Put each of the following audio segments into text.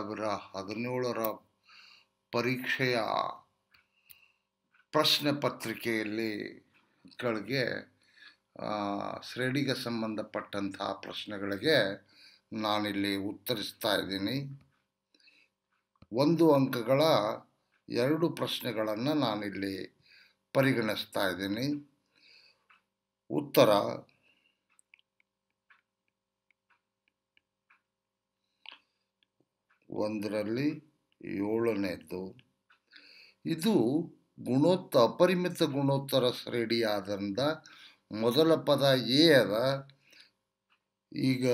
ಸಾವಿರ ಹದಿನೇಳರ ಪರೀಕ್ಷೆಯ ಪ್ರಶ್ನೆ ಪತ್ರಿಕೆಯಲ್ಲಿ ಮಕ್ಕಳಿಗೆ ಶ್ರೇಣಿಗೆ ಸಂಬಂಧಪಟ್ಟಂತಹ ಪ್ರಶ್ನೆಗಳಿಗೆ ನಾನಿಲ್ಲಿ ಉತ್ತರಿಸ್ತಾ ಇದ್ದೀನಿ ಒಂದು ಅಂಕಗಳ ಎರಡು ಪ್ರಶ್ನೆಗಳನ್ನು ನಾನಿಲ್ಲಿ ಪರಿಗಣಿಸ್ತಾ ಇದ್ದೀನಿ ಉತ್ತರ ಒಂದರಲ್ಲಿ ಏಳನೇದ್ದು ಇದು ಗುಣೋತ್ತ ಅಪರಿಮಿತ ಗುಣೋತ್ತರ ಆದ್ದರಿಂದ ಮೊದಲ ಪದ ಎ ಅದ ಈಗ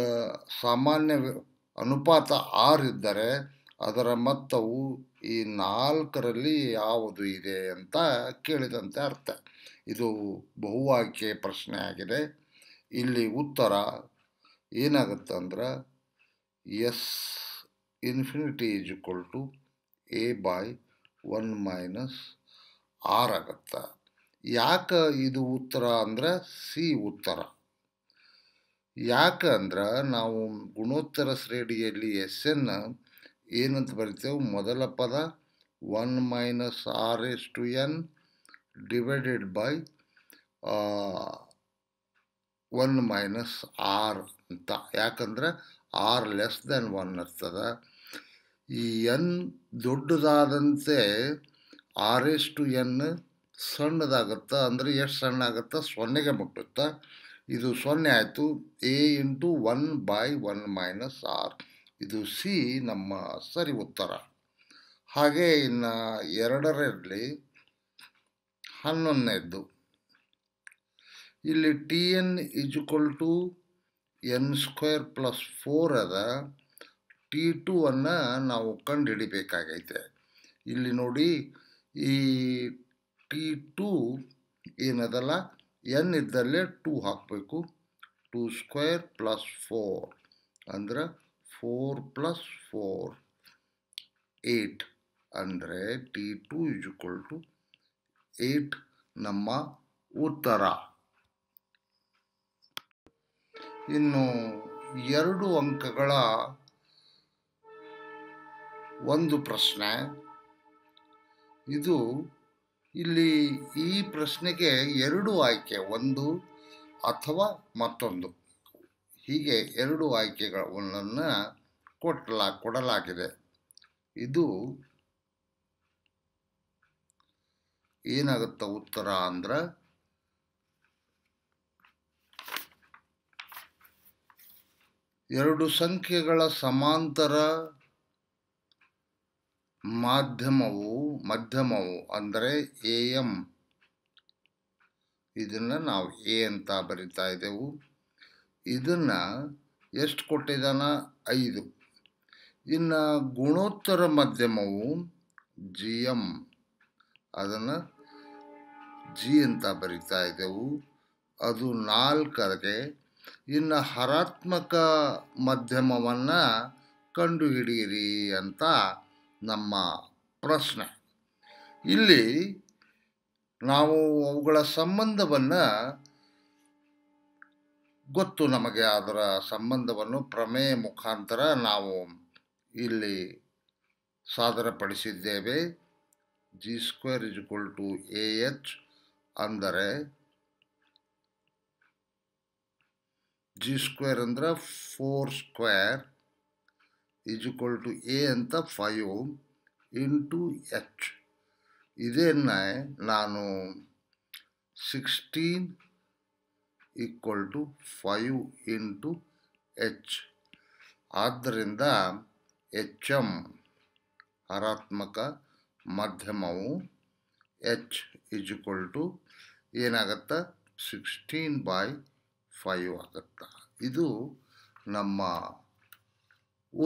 ಸಾಮಾನ್ಯ ಅನುಪಾತ ಆರ್ ಇದ್ದರೆ ಅದರ ಮೊತ್ತವು ಈ ನಾಲ್ಕರಲ್ಲಿ ಯಾವುದು ಇದೆ ಅಂತ ಕೇಳಿದಂತೆ ಅರ್ಥ ಇದು ಬಹು ಪ್ರಶ್ನೆ ಆಗಿದೆ ಇಲ್ಲಿ ಉತ್ತರ ಏನಾಗುತ್ತಂದ್ರೆ ಅಂದ್ರೆ S infinity is equal to A by one minus R ಆಗತ್ತಾ ಯಾಕೆ ಇದು ಉತ್ತರ ಅಂದರೆ ಸಿ ಉತ್ತರ ಯಾಕಂದ್ರೆ ನಾವು ಗುಣೋತ್ತರ ಶ್ರೇಣಿಯಲ್ಲಿ ಎಸ್ ಎನ್ ಏನಂತ ಬರಿತೇವೆ ಮೊದಲ ಪದ one minus R is to N divided by one minus R ಅಂತ ಯಾಕಂದರೆ ಆರ್ ಲೆಸ್ ದೆನ್ ಒನ್ ಇರ್ತದೆ ಈ ಎನ್ ದೊಡ್ಡದಾದಂತೆ ಆರ್ ಎಸ್ ಟು ಎನ್ ಸಣ್ಣದಾಗುತ್ತಾ ಅಂದರೆ ಎಷ್ಟು ಸಣ್ಣ ಆಗುತ್ತಾ ಸೊನ್ನೆಗೆ ಮುಟ್ಟುತ್ತಾ ಇದು ಸೊನ್ನೆ ಆಯಿತು A into one by one minus R ಇದು ಸಿ ನಮ್ಮ ಸರಿ ಉತ್ತರ ಹಾಗೆ ಇನ್ನು ಎರಡರಲ್ಲಿ ಹನ್ನೊಂದನೇದ್ದು ಇಲ್ಲಿ T N equal to N square plus four ಅದ ಟಿ ಟು ಅನ್ನು ನಾವು ಕಂಡು ಹಿಡಿಬೇಕಾಗೈತೆ ಇಲ್ಲಿ ನೋಡಿ ಈ ಟಿ ಟು ಏನದಲ್ಲ ಎನ್ ಇದ್ದಲ್ಲೇ ಟೂ ಹಾಕಬೇಕು ಟೂ ಸ್ಕ್ವೇರ್ ಪ್ಲಸ್ ಫೋರ್ ಅಂದರೆ ಫೋರ್ ಪ್ಲಸ್ ಫೋರ್ ಏಯ್ಟ್ ಅಂದರೆ T two is to eight ನಮ್ಮ ಉತ್ತರ ಇನ್ನು ಎರಡು ಅಂಕಗಳ ಒಂದು ಪ್ರಶ್ನೆ ಇದು ಇಲ್ಲಿ ಈ ಪ್ರಶ್ನೆಗೆ ಎರಡು ಆಯ್ಕೆ ಒಂದು ಅಥವಾ ಮತ್ತೊಂದು ಹೀಗೆ ಎರಡು ಆಯ್ಕೆಗಳನ್ನು ಕೊಟ್ಟಲ ಕೊಡಲಾಗಿದೆ ಇದು ಏನಾಗುತ್ತ ಉತ್ತರ ಅಂದ್ರೆ ಎರಡು ಸಂಖ್ಯೆಗಳ ಸಮಾಂತರ ಮಾಧ್ಯಮವು ಮಧ್ಯಮವು ಅಂದರೆ ಎ ಎಂ ಇದನ್ನು ನಾವು ಎ ಅಂತ ಬರಿತಾ ಇದ್ದೆವು ಇದನ್ನು ಎಷ್ಟು ಕೊಟ್ಟಿದ್ದಾನ ಐದು ಇನ್ನು ಗುಣೋತ್ತರ ಮಾಧ್ಯಮವು ಜಿ ಎಂ ಅದನ್ನು ಜಿ ಅಂತ ಬರಿತಾ ಇದ್ದೆವು ಅದು ನಾಲ್ಕರಿಗೆ ಇನ್ನು ಹರಾತ್ಮಕ ಮಾಧ್ಯಮವನ್ನು ಕಂಡುಹಿಡಿಯಿರಿ ಅಂತ ನಮ್ಮ ಪ್ರಶ್ನೆ ಇಲ್ಲಿ ನಾವು ಅವುಗಳ ಸಂಬಂಧವನ್ನು ಗೊತ್ತು ನಮಗೆ ಅದರ ಸಂಬಂಧವನ್ನು ಪ್ರಮೇಯ ಮುಖಾಂತರ ನಾವು ಇಲ್ಲಿ ಸಾದರಪಡಿಸಿದ್ದೇವೆ G square is equal to A H ಅಂದರೆ ಜಿ ಸ್ಕ್ವೇರ್ ಅಂದರೆ four square is equal to A ಅಂತ ಫೈವ್ ಇಂಟು ಎಚ್ ಇದನ್ನು ನಾನು sixteen equal to five into H ಆದ್ದರಿಂದ ಎಚ್ ಎಮ್ ಹರಾತ್ಮಕ ಮಾಧ್ಯಮವು ಎಚ್ ಈಸ್ ಈಕ್ವಲ್ ಟು ಏನಾಗತ್ತ ಸಿಕ್ಸ್ಟೀನ್ ಬಾಯ್ ಫೈವ್ ಆಗುತ್ತಾ ಇದು ನಮ್ಮ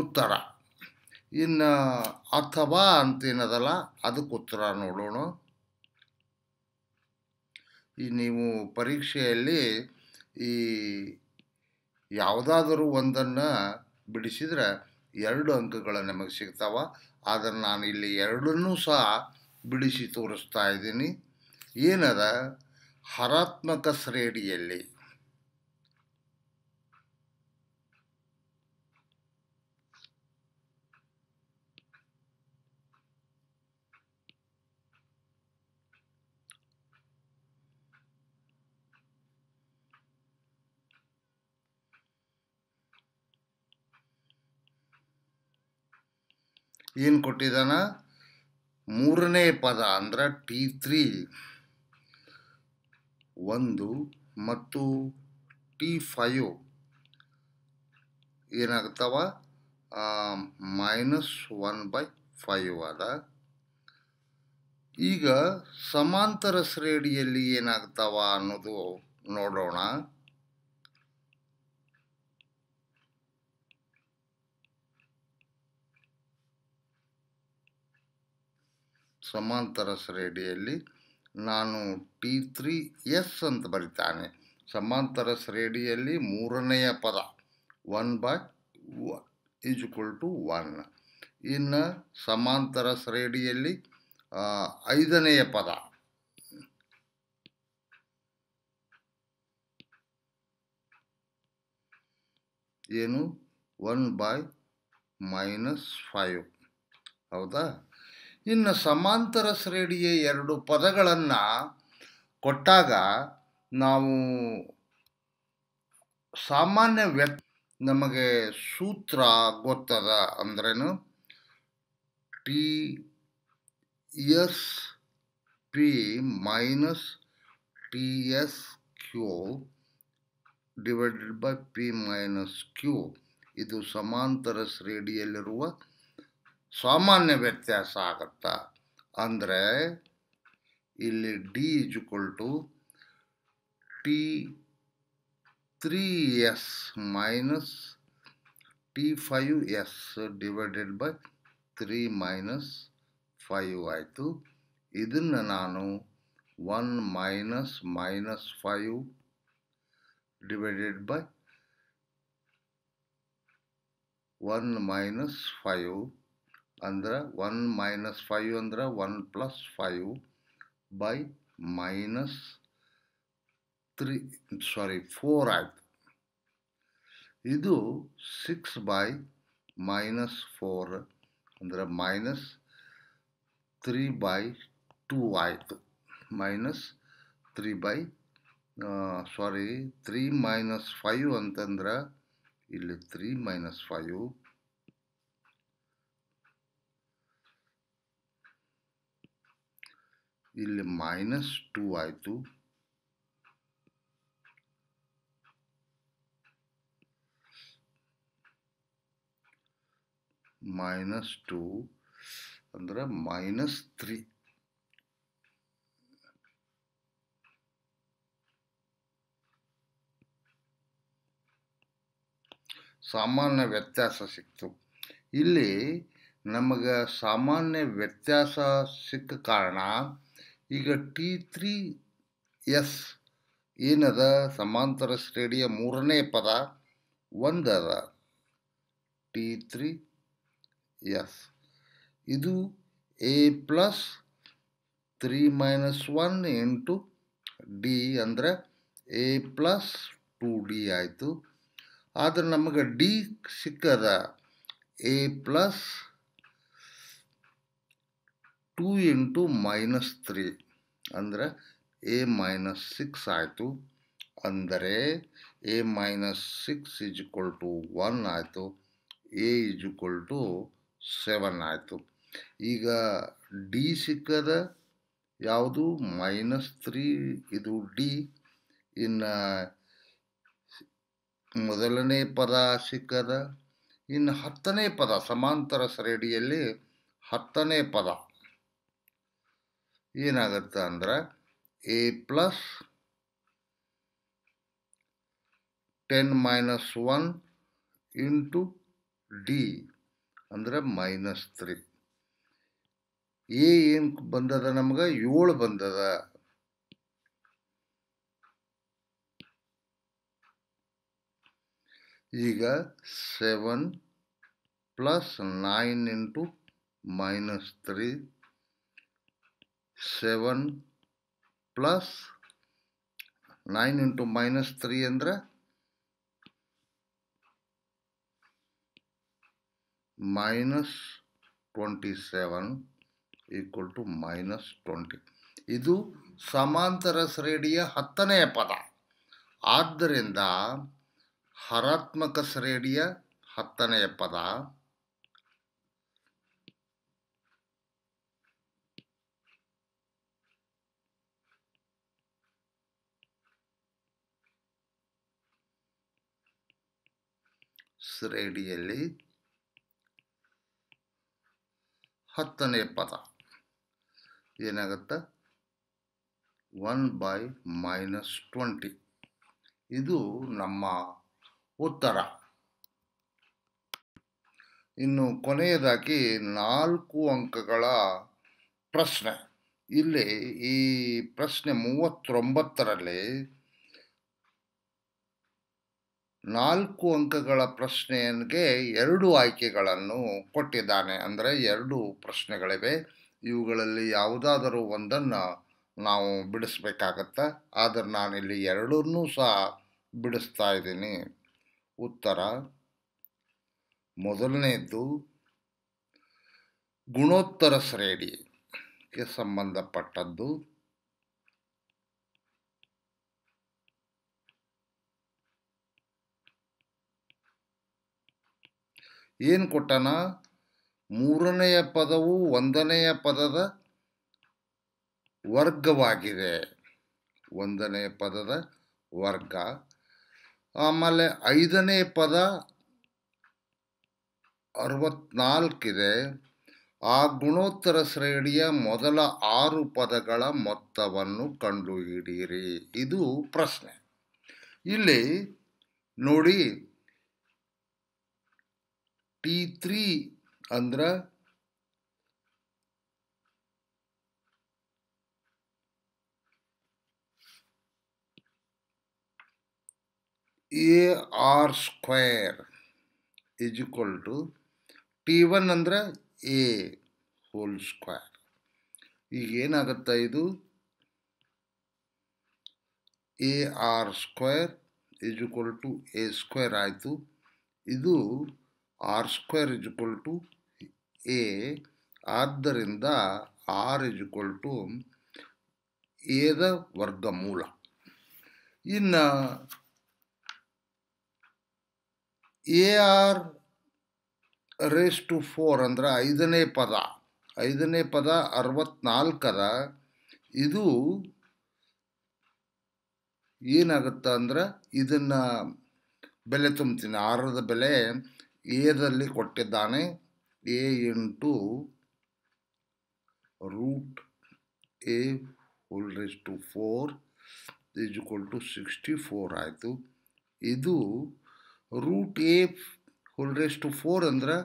ಉತ್ತರ ಇನ್ನು ಅಥವಾ ಅಂತೇನದಲ್ಲ ಅದಕ್ಕೆ ಉತ್ತರ ನೋಡೋಣ ಈ ನೀವು ಪರೀಕ್ಷೆಯಲ್ಲಿ ಈ ಯಾವುದಾದರೂ ಒಂದನ್ನು ಬಿಡಿಸಿದರೆ ಎರಡು ಅಂಕಗಳು ನಮಗೆ ಸಿಗ್ತಾವೆ ಆದರೆ ನಾನು ಇಲ್ಲಿ ಎರಡನ್ನೂ ಸಹ ಬಿಡಿಸಿ ತೋರಿಸ್ತಾ ಇದ್ದೀನಿ ಏನದ ಹರಾತ್ಮಕ ಶ್ರೇಣಿಯಲ್ಲಿ ಏನು ಕೊಟ್ಟಿದ್ದಾನ ಮೂರನೇ ಪದ ಅಂದ್ರೆ ಟಿ ತ್ರೀ ಒಂದು ಮತ್ತು ಟಿ ಫೈವ್ ಏನಾಗ್ತಾವ ಮೈನಸ್ ಒನ್ ಬೈ ಫೈವ್ ಅದ ಈಗ ಸಮಾಂತರ ಶ್ರೇಣಿಯಲ್ಲಿ ಏನಾಗ್ತಾವ ಅನ್ನೋದು ನೋಡೋಣ ಸಮಾಂತರ ಶ್ರೇಣಿಯಲ್ಲಿ ನಾನು ಟಿ ತ್ರೀ ಎಸ್ ಅಂತ ಬರಿತಾನೆ ಸಮಾಂತರ ಶ್ರೇಣಿಯಲ್ಲಿ ಮೂರನೆಯ ಪದ one by is to one ಇನ್ನು ಸಮಾಂತರ ಶ್ರೇಣಿಯಲ್ಲಿ ಐದನೆಯ ಪದ ಏನು ಒನ್ ಬೈ ಮೈನಸ್ ಫೈವ್ ಹೌದಾ ಇನ್ನು ಸಮಾಂತರ ಶ್ರೇಣಿಯ ಎರಡು ಪದಗಳನ್ನು ಕೊಟ್ಟಾಗ ನಾವು ಸಾಮಾನ್ಯ ವ್ಯಕ್ತಿ ನಮಗೆ ಸೂತ್ರ ಗೊತ್ತದ ಅಂದ್ರೇನು T S P minus T S Q divided by P minus Q ಇದು ಸಮಾಂತರ ಶ್ರೇಣಿಯಲ್ಲಿರುವ ಸಾಮಾನ್ಯ ವ್ಯತ್ಯಾಸ ಆಗತ್ತಾ ಅಂದರೆ ಇಲ್ಲಿ D equal to T three S minus T five S divided by three minus five ಆಯಿತು ಇದನ್ನು ನಾನು one minus minus five divided by one minus five ಅಂದ್ರೆ ಒನ್ ಮೈನಸ್ ಫೈವ್ ಅಂದ್ರೆ one plus five by minus three sorry four ಆಯಿತು ಇದು six by minus four ಅಂದರೆ minus three by two ಆಯಿತು minus three by sorry three minus five ಅಂತಂದ್ರೆ ಇಲ್ಲಿ three minus five ಇಲ್ಲಿ minus two ಆಯಿತು minus two ಅಂದರೆ ಮೈನಸ್ ತ್ರೀ ಸಾಮಾನ್ಯ ವ್ಯತ್ಯಾಸ ಸಿಕ್ತು ಇಲ್ಲಿ ನಮಗೆ ಸಾಮಾನ್ಯ ವ್ಯತ್ಯಾಸ ಸಿಕ್ಕ ಕಾರಣ ಈಗ ಟಿ ತ್ರೀ ಎಸ್ ಏನದ ಸಮಾಂತರ ಶ್ರೇಣಿಯ ಮೂರನೇ ಪದ ಒಂದದ ಟಿ ತ್ರೀ ಎಸ್ ಇದು A plus three minus one into D ಅಂದರೆ ಎ ಪ್ಲಸ್ ಟು ಡಿ ಆಯಿತು ಆದರೆ ನಮಗೆ ಡಿ ಸಿಕ್ಕದ A plus two into minus three ಅಂದರೆ ಎ ಮೈನಸ್ ಸಿಕ್ಸ್ ಆಯಿತು ಅಂದರೆ A minus six is equal to one ಆಯಿತು A is equal to seven ಆಯಿತು ಈಗ ಡಿ ಸಿಕ್ಕದ ಯಾವುದು ಮೈನಸ್ ತ್ರೀ ಇದು ಡಿ ಇನ್ನು ಮೊದಲನೇ ಪದ ಸಿಕ್ಕದ ಇನ್ನು ಹತ್ತನೇ ಪದ ಸಮಾಂತರ ಸರಡಿಯಲ್ಲಿ ಹತ್ತನೇ ಪದ ಏನಾಗತ್ತೆ ಅಂದ್ರೆ A plus ten minus one into D ಅಂದರೆ ಮೈನಸ್ ತ್ರೀ ಎ ಏನು ಬಂದದ ನಮ್ಗೆ ಏಳು ಬಂದದ ಈಗ seven plus nine into minus three seven plus nine into minus three ಅಂದರೆ minus twenty seven equal to minus twenty ಇದು ಸಮಾಂತರ ಶ್ರೇಣಿಯ ಹತ್ತನೆಯ ಪದ ಆದ್ದರಿಂದ ಹರಾತ್ಮಕ ಶ್ರೇಣಿಯ ಹತ್ತನೆಯ ಪದ ರೇಡಿಯಲ್ಲಿ ಹತ್ತನೇ ಪದ ಏನಾಗುತ್ತೆ ಒನ್ ಬೈ ಮೈನಸ್ ಟ್ವೆಂಟಿ ಇದು ನಮ್ಮ ಉತ್ತರ ಇನ್ನು ಕೊನೆಯದಾಗಿ ನಾಲ್ಕು ಅಂಕಗಳ ಪ್ರಶ್ನೆ ಇಲ್ಲಿ ಈ ಪ್ರಶ್ನೆ ಮೂವತ್ತೊಂಬತ್ತರಲ್ಲಿ ನಾಲ್ಕು ಅಂಕಗಳ ಪ್ರಶ್ನೆಗೆ ಎರಡು ಆಯ್ಕೆಗಳನ್ನು ಕೊಟ್ಟಿದ್ದಾನೆ ಅಂದರೆ ಎರಡು ಪ್ರಶ್ನೆಗಳಿವೆ ಇವುಗಳಲ್ಲಿ ಯಾವುದಾದರೂ ಒಂದನ್ನು ನಾವು ಬಿಡಿಸ್ಬೇಕಾಗತ್ತೆ ಆದರೆ ನಾನಿಲ್ಲಿ ಎರಡನ್ನೂ ಸಹ ಬಿಡಿಸ್ತಾ ಇದ್ದೀನಿ ಉತ್ತರ ಮೊದಲನೆಯದ್ದು ಗುಣೋತ್ತರ ಶ್ರೇಣಿಗೆ ಸಂಬಂಧಪಟ್ಟದ್ದು ಏನು ಕೊಟ್ಟನ ಮೂರನೆಯ ಪದವು ಒಂದನೆಯ ಪದದ ವರ್ಗವಾಗಿದೆ ಒಂದನೆಯ ಪದದ ವರ್ಗ ಆಮೇಲೆ ಐದನೇ ಪದ ಅರವತ್ನಾಲ್ಕಿದೆ ಆ ಗುಣೋತ್ತರ ಶ್ರೇಣಿಯ ಮೊದಲ ಆರು ಪದಗಳ ಮೊತ್ತವನ್ನು ಕಂಡುಹಿಡಿಯಿರಿ ಇದು ಪ್ರಶ್ನೆ ಇಲ್ಲಿ ನೋಡಿ ಟಿ ತ್ರೀ ಅಂದ್ರೆ A R square is equal to T one ಅಂದ್ರೆ ಎ ಹೋಲ್ ಸ್ಕ್ವೇರ್ ಈಗ ಏನಾಗುತ್ತೆ ಇದು A R square is equal to A square ಆಯಿತು ಇದು R square is equal to A ಆದ್ದರಿಂದ ಆರ್ ಇಜ್ ಇಕ್ವಲ್ ಟು ಎದ ವರ್ಗಮೂಲ ಇನ್ನು A R raise to four ಅಂದರೆ ಐದನೇ ಪದ ಐದನೇ ಪದ ಅರವತ್ನಾಲ್ಕರ ಇದು ಏನಾಗುತ್ತೆ ಅಂದರೆ ಇದನ್ನು ಬೆಲೆ ತುಂಬ್ತೀನಿ ಆರದ ಬೆಲೆ ಎದಲ್ಲಿ ಕೊಟ್ಟಿದ್ದಾನೆ A into root A full raise to four is equal to sixty four ಆಯಿತು ಇದು root A full raise to four ಅಂದ್ರೆ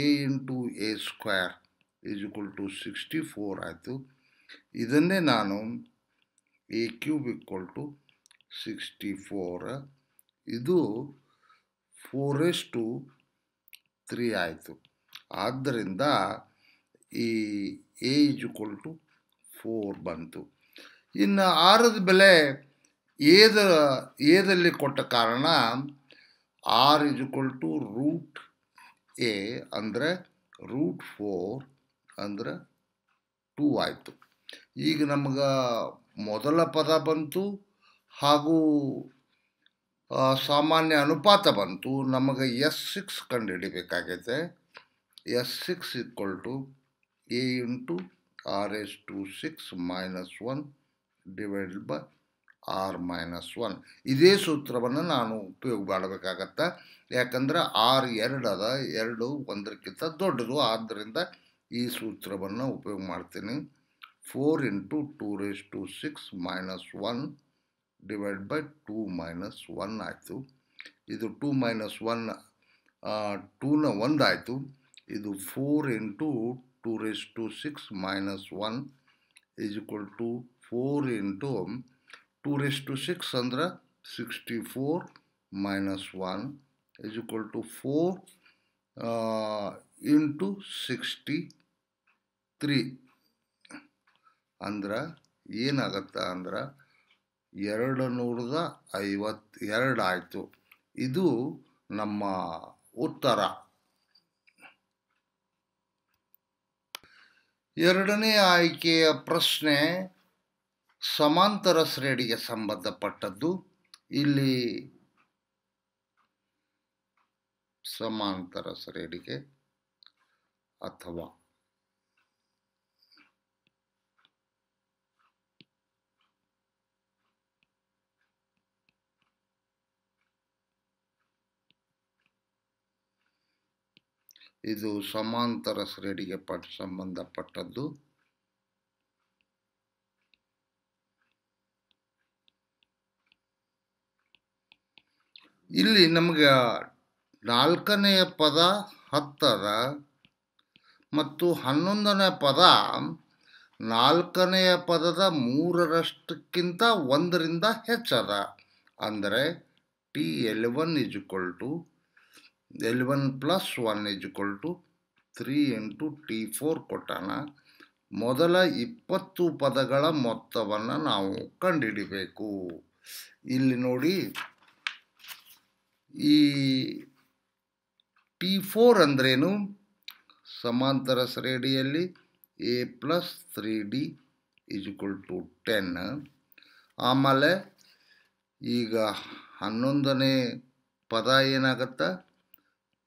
A into A square is equal to sixty four ಆಯಿತು ಇದನ್ನೇ ನಾನು A cube equal to sixty four ಇದು four is to three ಆಯಿತು ಆದ್ದರಿಂದ ಈ ಎ ಕೊಲ್ ಟು ಫೋರ್ ಬಂತು ಇನ್ನು ಆರದ ಬೆಲೆ ಏದ ಏದಲ್ಲಿ ಕೊಟ್ಟ ಕಾರಣ R equal to root A ಅಂದರೆ ರೂಟ್ ಫೋರ್ ಅಂದರೆ ಟೂ ಆಯಿತು ಈಗ ನಮ್ಗೆ ಮೊದಲ ಪದ ಬಂತು ಹಾಗೂ ಸಾಮಾನ್ಯ ಅನುಪಾತ ಬಂತು ನಮಗೆ ಎಸ್ ಸಿಕ್ಸ್ ಕಂಡು ಹಿಡಿಬೇಕಾಗೈತೆ S six equal to A into R is to six minus one divide by R minus one ಇದೇ ಸೂತ್ರವನ್ನು ನಾನು ಉಪಯೋಗ ಮಾಡಬೇಕಾಗತ್ತೆ ಯಾಕಂದರೆ ಆರ್ ಎರಡು ಅದ ಎರಡು ಒಂದಕ್ಕಿಂತ ದೊಡ್ಡದು ಆದ್ದರಿಂದ ಈ ಸೂತ್ರವನ್ನು ಉಪಯೋಗ ಮಾಡ್ತೀನಿ four into two raise to six minus one divide by two minus one ಆಯಿತು ಇದು ಟೂ ಮೈನಸ್ ಒನ್ ಟೂನ ಒಂದು ಆಯಿತು ಇದು four into two raise to six minus one is equal to four into two raise to six ಅಂದರೆ sixty four minus one is equal to four into sixty three ಅಂದ್ರೆ ಏನಾಗತ್ತಾ ಅಂದ್ರೆ ಎರಡು ನೂರದ ಐವತ್ತೆರಡು ಆಯಿತು ಇದು ನಮ್ಮ ಉತ್ತರ ಎರಡನೇ ಆಯ್ಕೆಯ ಪ್ರಶ್ನೆ ಸಮಾಂತರ ಶ್ರೇಣಿಗೆ ಸಂಬಂಧಪಟ್ಟದ್ದು ಇಲ್ಲಿ ಸಮಾಂತರ ಶ್ರೇಣಿಗೆ ಅಥವಾ ಇದು ಸಮಾಂತರ ಶ್ರೇಣಿಗೆ ಪಟ್ ಸಂಬಂಧಪಟ್ಟದ್ದು ಇಲ್ಲಿ ನಮಗೆ ನಾಲ್ಕನೆಯ ಪದ ಹತ್ತದ ಮತ್ತು ಹನ್ನೊಂದನೇ ಪದ ನಾಲ್ಕನೆಯ ಪದದ ಮೂರರಷ್ಟಕ್ಕಿಂತ ಒಂದರಿಂದ ಹೆಚ್ಚದ ಅಂದರೆ T eleven to L plus plus one equal to three into T four ಕೊಟ್ಟಾನ ಮೊದಲ ಇಪ್ಪತ್ತು ಪದಗಳ ಮೊತ್ತವನ್ನು ನಾವು ಕಂಡುಹಿಡಿಬೇಕು ಇಲ್ಲಿ ನೋಡಿ ಈ ಟಿ ಫೋರ್ ಅಂದ್ರೇನು ಸಮಾಂತರ ಶ್ರೇಣಿಯಲ್ಲಿ A plus three D equal to ten ಆಮೇಲೆ ಈಗ ಹನ್ನೊಂದನೇ ಪದ ಏನಾಗತ್ತೆ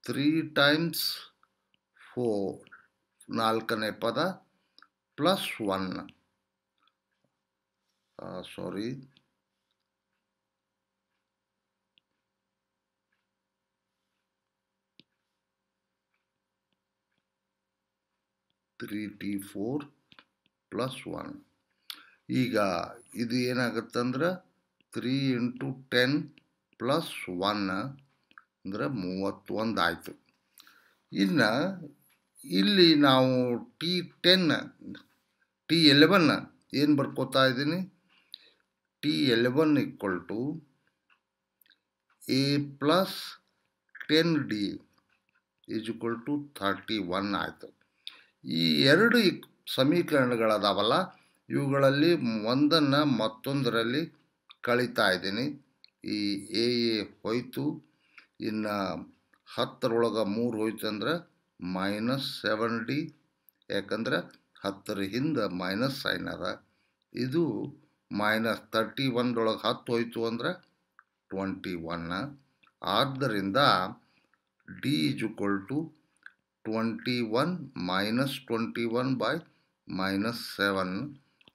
ತ್ರೀ ಟೈಮ್ಸ್ ಫೋರ್ ನಾಲ್ಕನೇ ಪದ plus one sorry three T four plus one ಈಗ ಇದು ಏನಾಗುತ್ತೆ ಅಂದ್ರೆ three into ten plus one ಅಂದರೆ ಆಯಿತು ಇನ್ನು ಇಲ್ಲಿ ನಾವು ಟಿ ಟೆನ್ ಟಿ ಎಲೆವನ್ ಏನು ಬರ್ಕೋತಾ ಇದ್ದೀನಿ T eleven equal to A plus ten D is equal to thirty one ಆಯಿತು ಈ ಎರಡು ಸಮೀಕರಣಗಳದಾವಲ್ಲ ಇವುಗಳಲ್ಲಿ ಒಂದನ್ನು ಮತ್ತೊಂದರಲ್ಲಿ ಕಳೀತಾ ಇದ್ದೀನಿ ಈ ಎ ಎ ಹೋಯಿತು ಇನ್ನು ಹತ್ತರೊಳಗೆ ಮೂರು ಹೋಯ್ತು ಅಂದ್ರೆ ಮೈನಸ್ ಸೆವೆನ್ ಡಿ ಯಾಕಂದ್ರೆ ಹತ್ತರ ಹಿಂದೆ ಮೈನಸ್ ಸೈನ್ ಅದ ಇದು ಮೈನಸ್ ತರ್ಟಿ ಒನ್ದೊಳಗೆ ಹತ್ತು ಹೋಯ್ತು ಅಂದ್ರೆ ಟ್ವೆಂಟಿ ಒನ್ ಆದ್ದರಿಂದ D is equal to twenty one minus twenty one by minus seven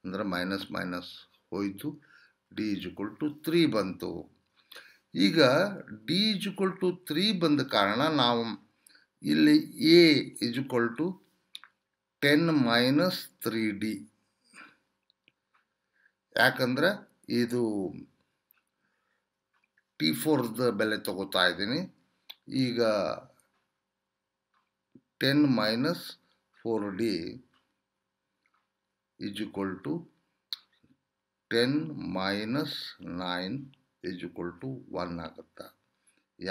ಅಂದರೆ ಮೈನಸ್ ಮೈನಸ್ ಹೋಯಿತು D is equal to three ಬಂತು ಈಗ ಡಿ ಇಜ್ ಟು ತ್ರೀ ಬಂದ ಕಾರಣ ನಾವು ಇಲ್ಲಿ A is to ten minus three D ಯಾಕಂದರೆ ಇದು ಟಿ ಫೋರ್ದ ಬೆಲೆ ತಗೋತಾ ಇದ್ದೀನಿ ಈಗ ten minus four D equal to ten minus nine is equal to one ಆಗುತ್ತೆ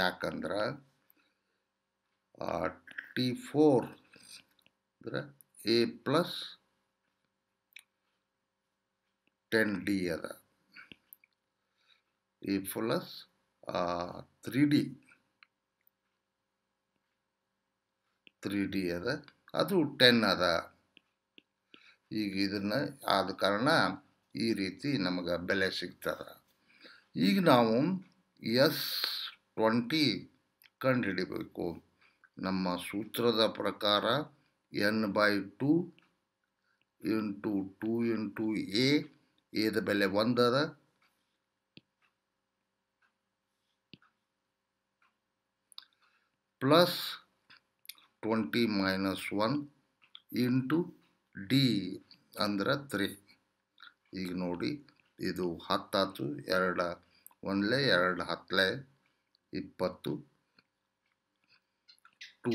ಯಾಕಂದ್ರೆ ಟಿ ಫೋರ್ ಅಂದರೆ ಎ ಪ್ಲಸ್ ಟೆನ್ ಡಿ ಅದ A plus three D three D ಅದ ಅದು ಟೆನ್ ಅದ ಈಗ ಇದನ್ನು ಆದ ಕಾರಣ ಈ ರೀತಿ ನಮಗೆ ಬೆಲೆ ಸಿಗ್ತದೆ ಈಗ ನಾವು ಎಸ್ ಟ್ವೆಂಟಿ ಕಂಡುಹಿಡಿಬೇಕು ನಮ್ಮ ಸೂತ್ರದ ಪ್ರಕಾರ N by two into two into A ಎದ ಬೆಲೆ ಒಂದದ plus twenty minus one into D ಅಂದ್ರೆ ತ್ರೀ ಈಗ ನೋಡಿ ಇದು ಹತ್ತಾತು ಎರಡು ಒನ್ಲೆ ಎರಡು ಹತ್ತಲೆ ಇಪ್ಪತ್ತು two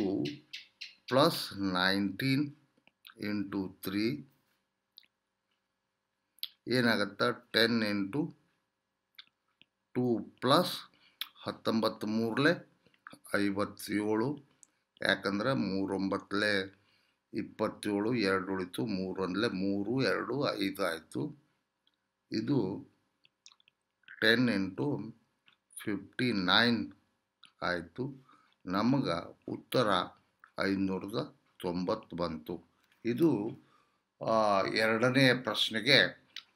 plus nineteen into three ಏನಾಗುತ್ತೆ ಟೆನ್ ಇಂಟು ಟೂ ಪ್ಲಸ್ ಹತ್ತೊಂಬತ್ತು ಮೂರಲೆ ಐವತ್ತೇಳು ಯಾಕಂದರೆ ಮೂರೊಂಬತ್ತಲೆ ಇಪ್ಪತ್ತೇಳು ಎರಡು ಉಳಿತು ಮೂರೊಂದಲೆ ಮೂರು ಎರಡು ಐದು ಆಯಿತು ಇದು ಟೆನ್ ಇಂಟು ಫಿಫ್ಟಿ ನೈನ್ ಆಯಿತು ನಮಗೆ ಉತ್ತರ ಐನೂರದ ತೊಂಬತ್ತು ಬಂತು ಇದು ಎರಡನೇ ಪ್ರಶ್ನೆಗೆ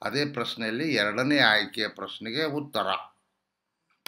ಅದೇ ಪ್ರಶ್ನೆಯಲ್ಲಿ ಎರಡನೇ ಆಯ್ಕೆಯ ಪ್ರಶ್ನೆಗೆ ಉತ್ತರ